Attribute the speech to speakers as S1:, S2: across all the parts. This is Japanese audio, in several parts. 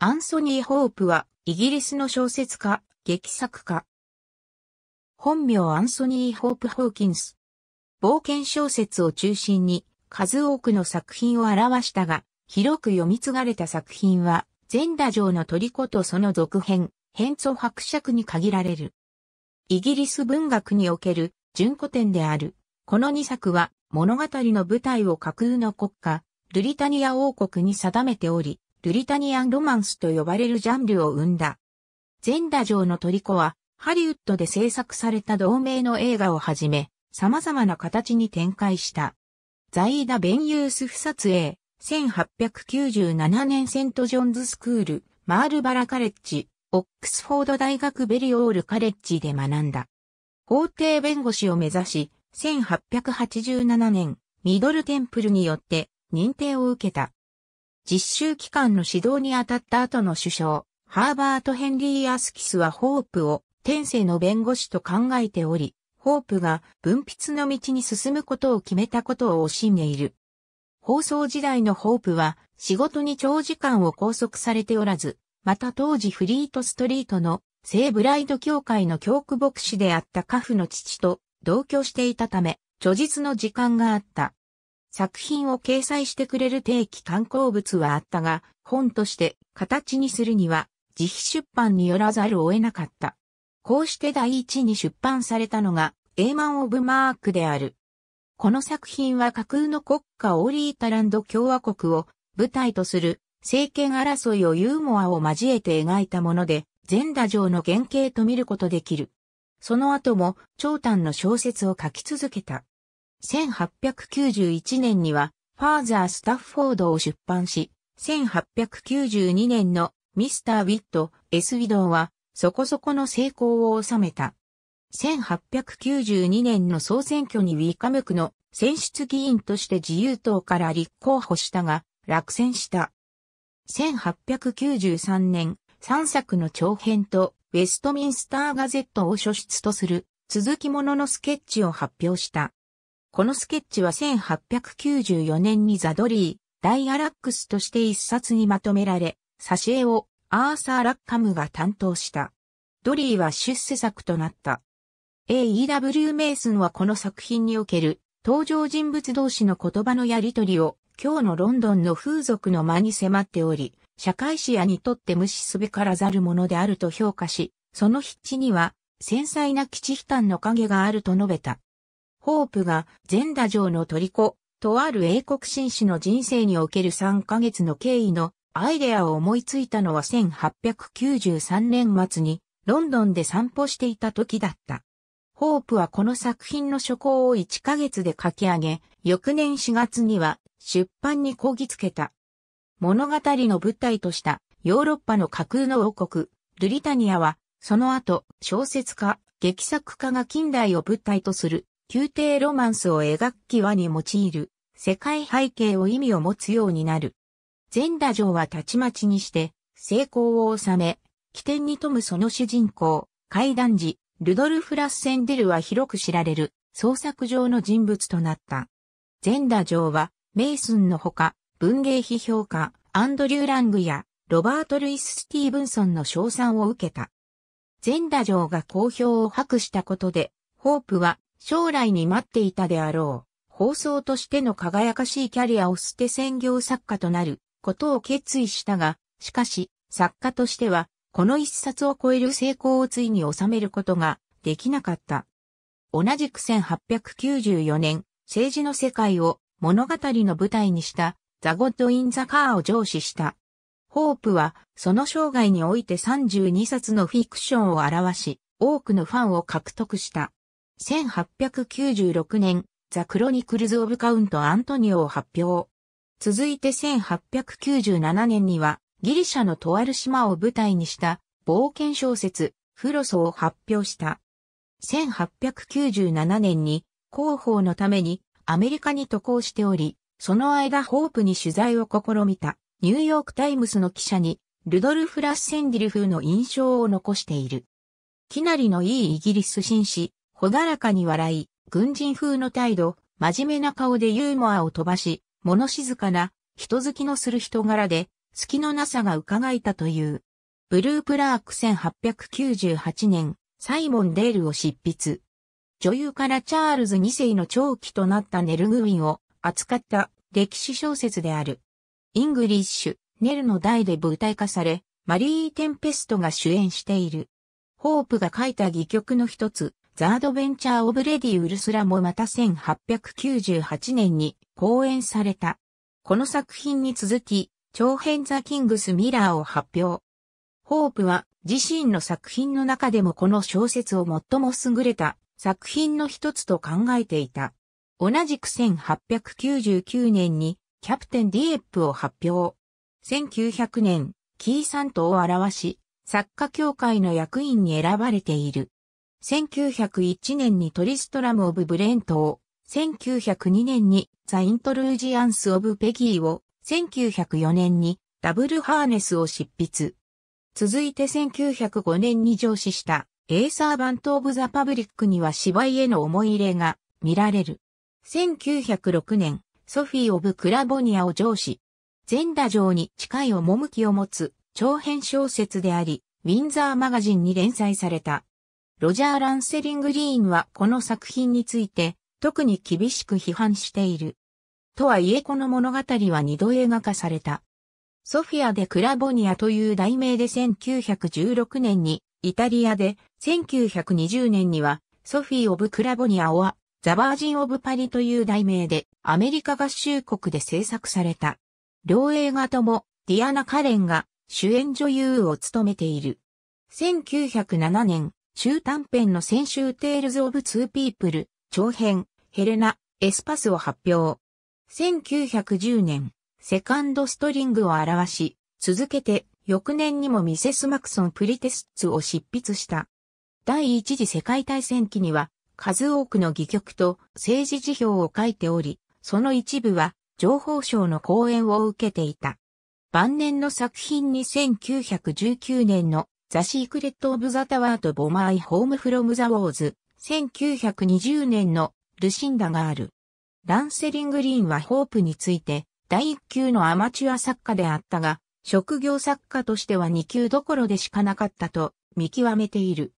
S1: アンソニー・ホープは、イギリスの小説家、劇作家。本名アンソニー・ホープ・ホーキンス。冒険小説を中心に、数多くの作品を表したが、広く読み継がれた作品は、全打城の虜とその続編、変奏伯爵に限られる。イギリス文学における、純古典である。この2作は、物語の舞台を架空の国家、ルリタニア王国に定めており、ルリタニアンロマンスと呼ばれるジャンルを生んだ。全打城の虜は、ハリウッドで制作された同名の映画をはじめ、様々な形に展開した。ザイーダ・ベン・ユースフ撮影、1897年セント・ジョンズ・スクール、マールバラ・カレッジ、オックスフォード大学ベリオール・カレッジで学んだ。法廷弁護士を目指し、1887年、ミドルテンプルによって認定を受けた。実習期間の指導に当たった後の首相、ハーバート・ヘンリー・アスキスはホープを天性の弁護士と考えており、ホープが文筆の道に進むことを決めたことを惜しんでいる。放送時代のホープは仕事に長時間を拘束されておらず、また当時フリートストリートの聖ブライド協会の教区牧師であったカフの父と同居していたため、著述の時間があった。作品を掲載してくれる定期刊行物はあったが、本として形にするには自費出版によらざるを得なかった。こうして第一に出版されたのが、エーマン・オブ・マークである。この作品は架空の国家オーリータランド共和国を舞台とする政権争いをユーモアを交えて描いたもので、全打上の原型と見ることできる。その後も、長短の小説を書き続けた。1891年には、ファーザー・スタッフォードを出版し、1892年のミスター・ウィット・エス・ウィドウは、そこそこの成功を収めた。1892年の総選挙にウィーカムクの選出議員として自由党から立候補したが、落選した。1893年、3作の長編とウェストミンスターガゼットを書出とする続きもののスケッチを発表した。このスケッチは1894年にザドリー、ダイアラックスとして一冊にまとめられ、挿絵をアーサー・ラッカムが担当した。ドリーは出世作となった。A.E.W. メイスンはこの作品における登場人物同士の言葉のやりとりを今日のロンドンの風俗の間に迫っており、社会視野にとって無視すべからざるものであると評価し、その筆致には繊細な基地悲嘆の影があると述べた。ホープが全打城の虜、とある英国紳士の人生における3ヶ月の経緯のアイデアを思いついたのは1893年末にロンドンで散歩していた時だった。ホープはこの作品の初稿を1ヶ月で書き上げ、翌年4月には出版にこぎつけた。物語の舞台としたヨーロッパの架空の王国、ルリタニアは、その後、小説家、劇作家が近代を舞台とする宮廷ロマンスを描く際に用いる世界背景を意味を持つようになる。全打城はたちまちにして成功を収め、起点に富むその主人公、怪談時、ルドルフ・ラッセンデルは広く知られる創作上の人物となった。全打城はメイスンのほか、文芸批評家、アンドリュー・ラングや、ロバート・ルイス・スティーブンソンの賞賛を受けた。全打城が好評を博したことで、ホープは将来に待っていたであろう、放送としての輝かしいキャリアを捨て専業作家となることを決意したが、しかし、作家としては、この一冊を超える成功をついに収めることができなかった。同じく1894年、政治の世界を物語の舞台にしたザ・ゴッド・イン・ザ・カーを上司した。ホープは、その生涯において32冊のフィクションを表し、多くのファンを獲得した。1896年、ザ・クロニクルズ・オブ・カウント・アントニオを発表。続いて1897年には、ギリシャのとある島を舞台にした冒険小説、フロソを発表した。1897年に広報のためにアメリカに渡航しており、その間ホープに取材を試みたニューヨークタイムズの記者にルドルフ・ラッセンディル風の印象を残している。きなりのいいイギリス紳士、ほがらかに笑い、軍人風の態度、真面目な顔でユーモアを飛ばし、物静かな、人好きのする人柄で、隙のなさが伺えたという。ブループラーク1898年、サイモン・デールを執筆。女優からチャールズ2世の長期となったネル・グウィンを扱った歴史小説である。イングリッシュ、ネルの代で舞台化され、マリー・テンペストが主演している。ホープが書いた戯曲の一つ、ザ・アドベンチャー・オブ・レディ・ウルスラもまた1898年に公演された。この作品に続き、長編ザ・キングス・ミラーを発表。ホープは自身の作品の中でもこの小説を最も優れた作品の一つと考えていた。同じく1899年にキャプテン・ディエップを発表。1900年、キーサントを表し、作家協会の役員に選ばれている。1901年にトリストラム・オブ・ブレントを、1902年にザ・イントルージアンス・オブ・ペギーを、1904年にダブル・ハーネスを執筆。続いて1905年に上司したエーサーバント・オブ・ザ・パブリックには芝居への思い入れが見られる。1906年、ソフィー・オブ・クラボニアを上司。全打城に近い趣を持つ長編小説であり、ウィンザーマガジンに連載された。ロジャー・ランセリングリーンはこの作品について、特に厳しく批判している。とはいえこの物語は二度映画化された。ソフィア・でクラボニアという題名で1916年に、イタリアで、1920年には、ソフィー・オブ・クラボニア・はザ・バージン・オブ・パリという題名で、アメリカ合衆国で制作された。両映画とも、ディアナ・カレンが主演女優を務めている。1907年、中短編の先週テールズ・オブ・ツー・ピープル、長編、ヘレナ、エスパスを発表。1910年、セカンドストリングを表し、続けて翌年にもミセス・マクソン・プリテスツを執筆した。第一次世界大戦期には、数多くの戯曲と政治辞表を書いており、その一部は情報省の講演を受けていた。晩年の作品に1919年のザ・シークレット・オブ・ザ・タワーとボマイ・ホーム・フロム・ザ・ウォーズ、1920年のルシンダがある。ランセリングリーンはホープについて、第1級のアマチュア作家であったが、職業作家としては2級どころでしかなかったと見極めている。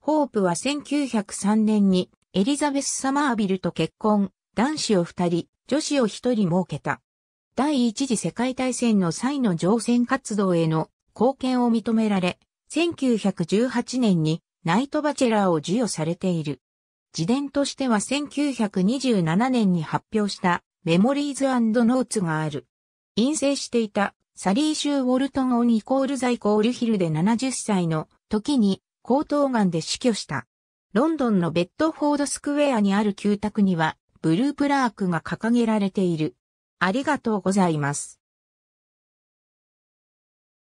S1: ホープは1903年にエリザベス・サマービルと結婚、男子を2人、女子を1人設けた。第一次世界大戦の際の乗船活動への貢献を認められ、1918年にナイトバチェラーを授与されている。自伝としては1927年に発表したメモリーズノーツがある。陰性していたサリー州ウォルトン・オニコール在コールヒルで70歳の時に高頭癌で死去した。ロンドンのベッドフォードスクウェアにある旧宅にはブループラークが掲げられている。ありがとうございます。